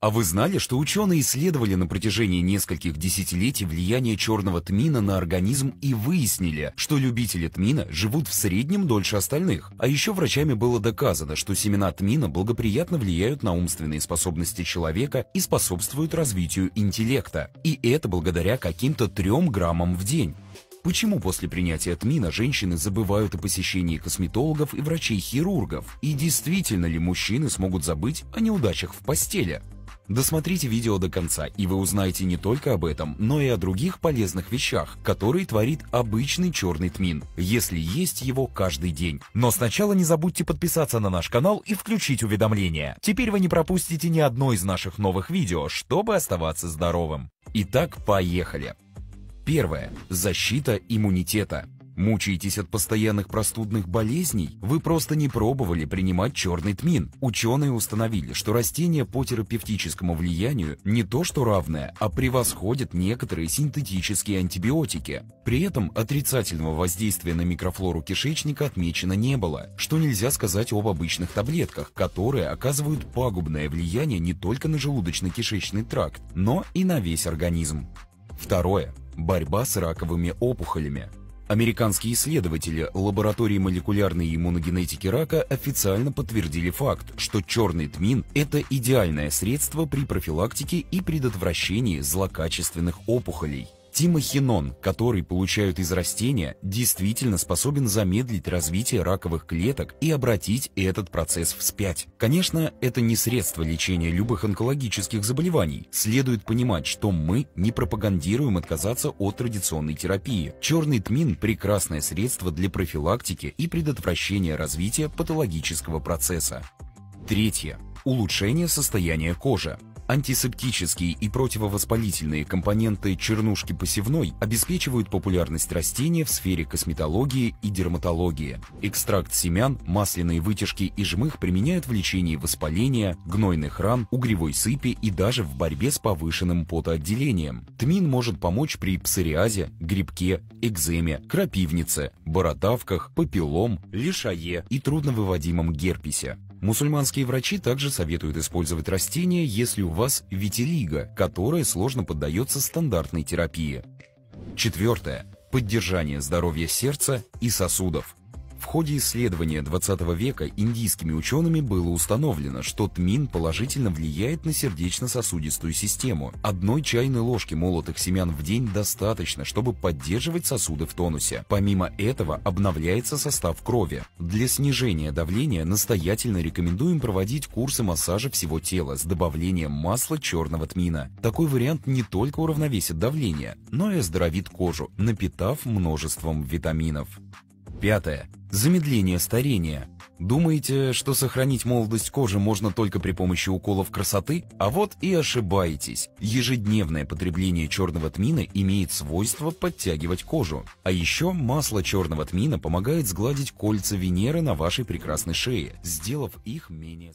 А вы знали, что ученые исследовали на протяжении нескольких десятилетий влияние черного тмина на организм и выяснили, что любители тмина живут в среднем дольше остальных? А еще врачами было доказано, что семена тмина благоприятно влияют на умственные способности человека и способствуют развитию интеллекта. И это благодаря каким-то трем граммам в день. Почему после принятия тмина женщины забывают о посещении косметологов и врачей-хирургов? И действительно ли мужчины смогут забыть о неудачах в постели? Досмотрите видео до конца, и вы узнаете не только об этом, но и о других полезных вещах, которые творит обычный черный тмин, если есть его каждый день. Но сначала не забудьте подписаться на наш канал и включить уведомления. Теперь вы не пропустите ни одно из наших новых видео, чтобы оставаться здоровым. Итак, поехали! Первое. Защита иммунитета. Мучаетесь от постоянных простудных болезней? Вы просто не пробовали принимать черный тмин. Ученые установили, что растение по терапевтическому влиянию не то что равное, а превосходит некоторые синтетические антибиотики. При этом отрицательного воздействия на микрофлору кишечника отмечено не было, что нельзя сказать об обычных таблетках, которые оказывают пагубное влияние не только на желудочно-кишечный тракт, но и на весь организм. Второе. Борьба с раковыми опухолями. Американские исследователи лаборатории молекулярной иммуногенетики рака официально подтвердили факт, что черный тмин – это идеальное средство при профилактике и предотвращении злокачественных опухолей. Тимохинон, который получают из растения, действительно способен замедлить развитие раковых клеток и обратить этот процесс вспять. Конечно, это не средство лечения любых онкологических заболеваний. Следует понимать, что мы не пропагандируем отказаться от традиционной терапии. Черный тмин – прекрасное средство для профилактики и предотвращения развития патологического процесса. Третье. Улучшение состояния кожи. Антисептические и противовоспалительные компоненты чернушки посевной обеспечивают популярность растения в сфере косметологии и дерматологии. Экстракт семян, масляные вытяжки и жмых применяют в лечении воспаления, гнойных ран, угревой сыпи и даже в борьбе с повышенным потоотделением. Тмин может помочь при псориазе, грибке, экземе, крапивнице, бородавках, папиллом, лишае и трудновыводимом герпесе. Мусульманские врачи также советуют использовать растения, если у вас витилиго, которое сложно поддается стандартной терапии. Четвертое. Поддержание здоровья сердца и сосудов ходе исследования 20 века индийскими учеными было установлено, что тмин положительно влияет на сердечно-сосудистую систему. Одной чайной ложки молотых семян в день достаточно, чтобы поддерживать сосуды в тонусе. Помимо этого обновляется состав крови. Для снижения давления настоятельно рекомендуем проводить курсы массажа всего тела с добавлением масла черного тмина. Такой вариант не только уравновесит давление, но и оздоровит кожу, напитав множеством витаминов. Пятое. Замедление старения. Думаете, что сохранить молодость кожи можно только при помощи уколов красоты? А вот и ошибаетесь. Ежедневное потребление черного тмина имеет свойство подтягивать кожу. А еще масло черного тмина помогает сгладить кольца Венеры на вашей прекрасной шее, сделав их менее...